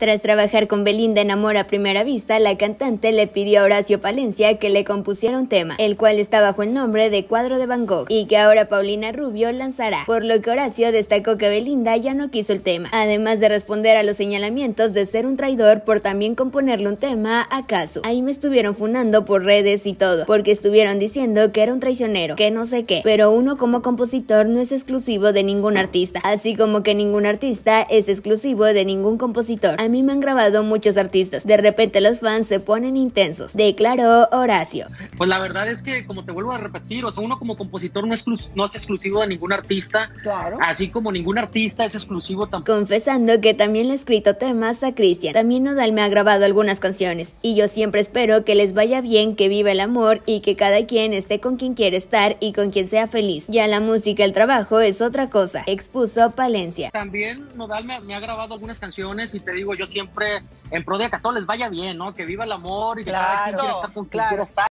Tras trabajar con Belinda en Amor a Primera Vista, la cantante le pidió a Horacio Palencia que le compusiera un tema, el cual está bajo el nombre de Cuadro de Van Gogh, y que ahora Paulina Rubio lanzará, por lo que Horacio destacó que Belinda ya no quiso el tema, además de responder a los señalamientos de ser un traidor por también componerle un tema a Ahí me estuvieron funando por redes y todo, porque estuvieron diciendo que era un traicionero, que no sé qué, pero uno como compositor no es exclusivo de ningún artista, así como que ningún artista es exclusivo de ningún compositor mí me han grabado muchos artistas. De repente los fans se ponen intensos, declaró Horacio. Pues la verdad es que, como te vuelvo a repetir, o sea, uno como compositor no es, no es exclusivo de ningún artista. Claro. Así como ningún artista es exclusivo tampoco. Confesando que también le he escrito temas a Cristian. También Nodal me ha grabado algunas canciones. Y yo siempre espero que les vaya bien, que viva el amor y que cada quien esté con quien quiere estar y con quien sea feliz. Ya la música, el trabajo es otra cosa. Expuso Palencia. También Nodal me, ha grabado algunas canciones y te digo, yo siempre en pro de que a todos les vaya bien, ¿no? Que viva el amor y que cada quien con quien claro. quiera estar.